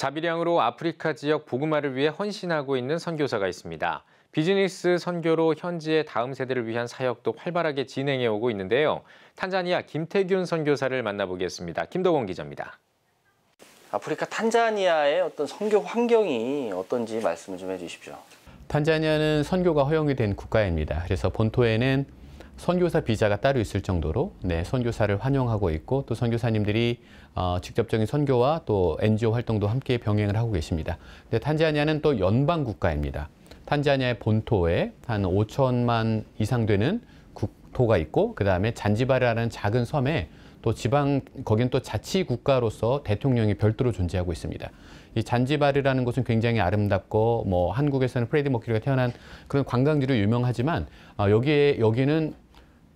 자비량으로 아프리카 지역 복음화를 위해 헌신하고 있는 선교사가 있습니다. 비즈니스 선교로 현지의 다음 세대를 위한 사역도 활발하게 진행해 오고 있는데요. 탄자니아 김태균 선교사를 만나보겠습니다. 김덕원 기자입니다. 아프리카 탄자니아의 어떤 선교 환경이 어떤지 말씀을 좀 해주십시오. 탄자니아는 선교가 허용이 된 국가입니다. 그래서 본토에는 선교사 비자가 따로 있을 정도로 네, 선교사를 환영하고 있고 또 선교사님들이 어, 직접적인 선교와 또 NGO 활동도 함께 병행을 하고 계십니다. 근데 탄자니아는 또 연방 국가입니다. 탄자니아의 본토에 한 5천만 이상 되는 국토가 있고 그 다음에 잔지바르라는 작은 섬에 또 지방 거긴 또 자치 국가로서 대통령이 별도로 존재하고 있습니다. 이 잔지바르라는 곳은 굉장히 아름답고 뭐 한국에서는 프레디 머큐리가 태어난 그런 관광지로 유명하지만 어, 여기에 여기는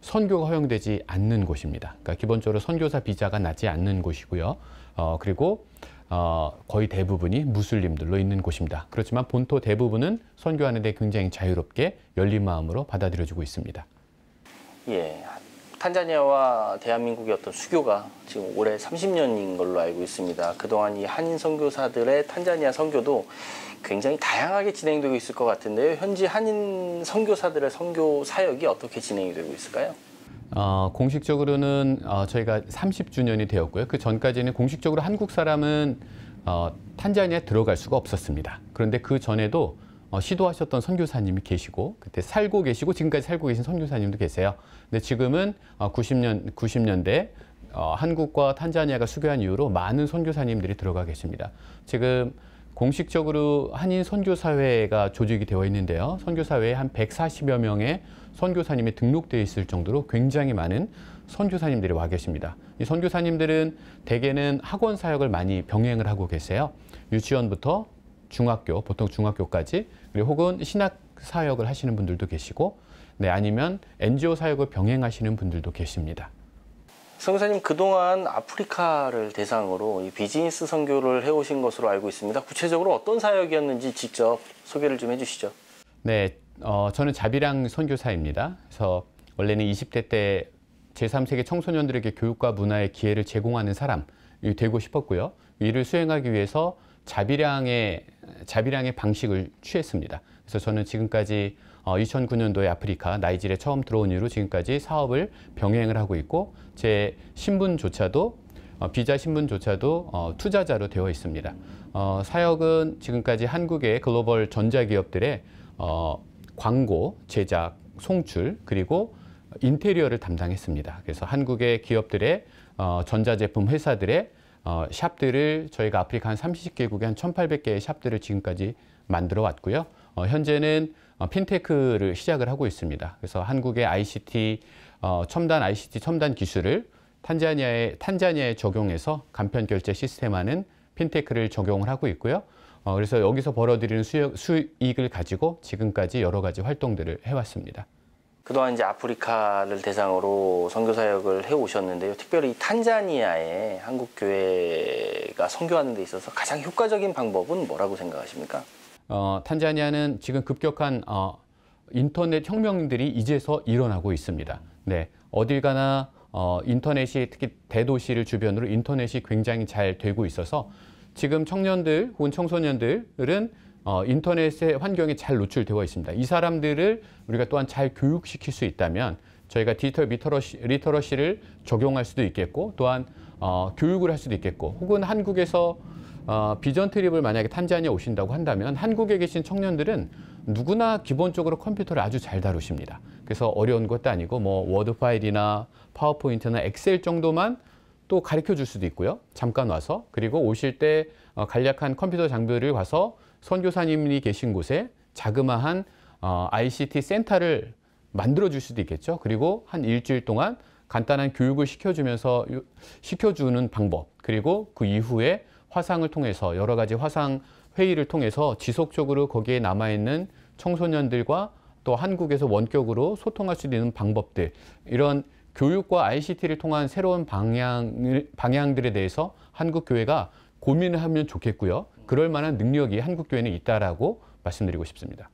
선교가 허용되지 않는 곳입니다. 그러니까 기본적으로 선교사 비자가 나지 않는 곳이고요. 어, 그리고 어, 거의 대부분이 무슬림들로 있는 곳입니다. 그렇지만 본토 대부분은 선교하는 데 굉장히 자유롭게 열린 마음으로 받아들여지고 있습니다. 예, 탄자니아와 대한민국의 어떤 수교가 지금 올해 30년인 걸로 알고 있습니다. 그동안 이 한인 선교사들의 탄자니아 선교도 굉장히 다양하게 진행되고 있을 것 같은데요. 현지 한인 선교사들의 선교 사역이 어떻게 진행이 되고 있을까요? 어, 공식적으로는 어, 저희가 30주년이 되었고요. 그 전까지는 공식적으로 한국 사람은 어, 탄자니아에 들어갈 수가 없었습니다. 그런데 그 전에도 어, 시도하셨던 선교사님이 계시고 그때 살고 계시고 지금까지 살고 계신 선교사님도 계세요. 근데 지금은 90년 어, 90년대 어, 한국과 탄자니아가 수교한 이후로 많은 선교사님들이 들어가 계십니다. 지금 공식적으로 한인 선교사회가 조직이 되어 있는데요. 선교사회에 한 140여 명의 선교사님이 등록되어 있을 정도로 굉장히 많은 선교사님들이 와 계십니다. 이 선교사님들은 대개는 학원 사역을 많이 병행을 하고 계세요. 유치원부터 중학교, 보통 중학교까지 그리고 혹은 신학 사역을 하시는 분들도 계시고 네, 아니면 NGO 사역을 병행하시는 분들도 계십니다. 성사님 그동안 아프리카를 대상으로 비즈니스 선교를 해오신 것으로 알고 있습니다. 구체적으로 어떤 사역이었는지 직접 소개를 좀 해주시죠. 네, 어, 저는 자비랑 선교사입니다. 그래서 원래는 20대 때 제3세계 청소년들에게 교육과 문화의 기회를 제공하는 사람이 되고 싶었고요. 이를 수행하기 위해서 자비량의 자비량의 방식을 취했습니다. 그래서 저는 지금까지 2009년도에 어, 아프리카 나이질에 처음 들어온 이후로 지금까지 사업을 병행을 하고 있고 제 신분조차도 어, 비자 신분조차도 어, 투자자로 되어 있습니다. 사역은 지금까지 한국의 글로벌 전자기업들의 광고, 제작, 송출 그리고 인테리어를 담당했습니다. 그래서 한국의 기업들의 전자제품 회사들의 어, 샵들을 저희가 아프리카 한 30개국에 한 1,800개의 샵들을 지금까지 만들어 왔고요. 어, 현재는 어, 핀테크를 시작을 하고 있습니다. 그래서 한국의 ICT 어, 첨단 ICT 첨단 기술을 탄자니아에 탄자니아에 적용해서 간편 결제 시스템하는 핀테크를 적용을 하고 있고요. 어, 그래서 여기서 벌어들이는 수익, 수익을 가지고 지금까지 여러 가지 활동들을 해왔습니다. 그동안 이제 아프리카를 대상으로 선교 사역을 해 오셨는데요. 특별히 탄자니아에 한국 교회가 선교하는 데 있어서 가장 효과적인 방법은 뭐라고 생각하십니까? 어, 탄자니아는 지금 급격한 어, 인터넷 혁명들이 이제서 일어나고 있습니다. 네, 어딜 가나 어, 인터넷이 특히 대도시를 주변으로 인터넷이 굉장히 잘 되고 있어서 지금 청년들 혹은 청소년들은 어, 인터넷의 환경에 잘 노출되어 있습니다. 이 사람들을 우리가 또한 잘 교육시킬 수 있다면 저희가 디지털 리터러시, 리터러시를 적용할 수도 있겠고 또한 어, 교육을 할 수도 있겠고 혹은 한국에서 어, 비전 트립을 만약에 탄자니아 오신다고 한다면 한국에 계신 청년들은 누구나 기본적으로 컴퓨터를 아주 잘 다루십니다. 그래서 어려운 것도 아니고 뭐 워드 파일이나 파워포인트나 엑셀 정도만 또 가르쳐 줄 수도 있고요. 잠깐 와서 그리고 오실 때 어, 간략한 컴퓨터 장비를 가서 선교사님이 계신 곳에 자그마한 ICT 어, 센터를 만들어 줄 수도 있겠죠. 그리고 한 일주일 동안 간단한 교육을 시켜주면서 시켜주는 방법 그리고 그 이후에 화상을 통해서 여러 가지 화상 회의를 통해서 지속적으로 거기에 남아있는 청소년들과 또 한국에서 원격으로 소통할 수 있는 방법들 이런 교육과 ICT를 통한 새로운 방향 방향들에 대해서 한국 교회가 고민을 하면 좋겠고요. 그럴 만한 능력이 한국 교회는 있다라고 말씀드리고 싶습니다.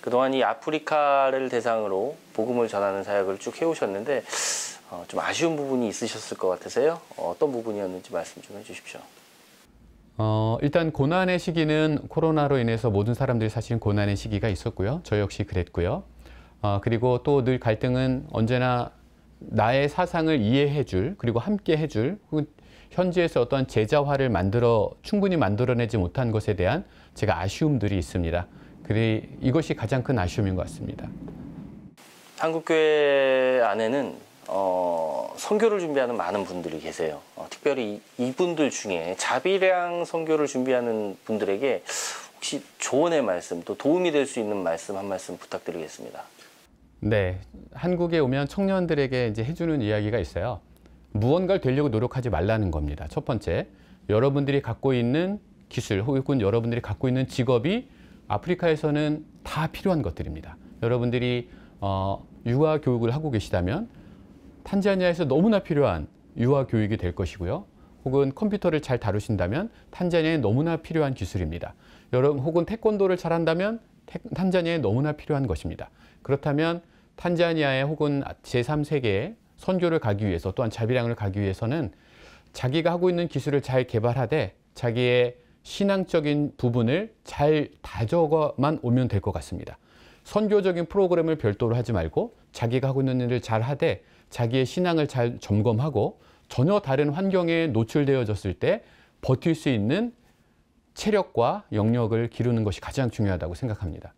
그동안 이 아프리카를 대상으로 복음을 전하는 사역을 쭉 해오셨는데 어, 좀 아쉬운 부분이 있으셨을 것 같아서요. 어떤 부분이었는지 말씀 좀 해주십시오. 어, 일단 고난의 시기는 코로나로 인해서 모든 사람들이 사실 고난의 시기가 있었고요. 저 역시 그랬고요. 어, 그리고 또 늘 갈등은 언제나 나의 사상을 이해해줄 그리고 함께 해줄 현지에서 어떤 제자화를 만들어 충분히 만들어내지 못한 것에 대한 제가 아쉬움들이 있습니다. 그리 이것이 가장 큰 아쉬움인 것 같습니다. 한국교회 안에는 어, 선교를 준비하는 많은 분들이 계세요. 어, 특별히 이분들 중에 자비량 선교를 준비하는 분들에게 혹시 조언의 말씀 또 도움이 될 수 있는 말씀 한 말씀 부탁드리겠습니다. 네, 한국에 오면 청년들에게 이제 해주는 이야기가 있어요. 무언가를 되려고 노력하지 말라는 겁니다. 첫 번째, 여러분들이 갖고 있는 기술 혹은 여러분들이 갖고 있는 직업이 아프리카에서는 다 필요한 것들입니다. 여러분들이 어, 유아 교육을 하고 계시다면 탄자니아에서 너무나 필요한 유아 교육이 될 것이고요. 혹은 컴퓨터를 잘 다루신다면 탄자니아에 너무나 필요한 기술입니다. 여러분 혹은 태권도를 잘한다면 태, 탄자니아에 너무나 필요한 것입니다. 그렇다면 탄자니아에 혹은 제3세계 선교를 가기 위해서 또한 자비량을 가기 위해서는 자기가 하고 있는 기술을 잘 개발하되 자기의 신앙적인 부분을 잘 다져만 오면 될 것 같습니다. 선교적인 프로그램을 별도로 하지 말고 자기가 하고 있는 일을 잘 하되 자기의 신앙을 잘 점검하고 전혀 다른 환경에 노출되어졌을 때 버틸 수 있는 체력과 영역을 기르는 것이 가장 중요하다고 생각합니다.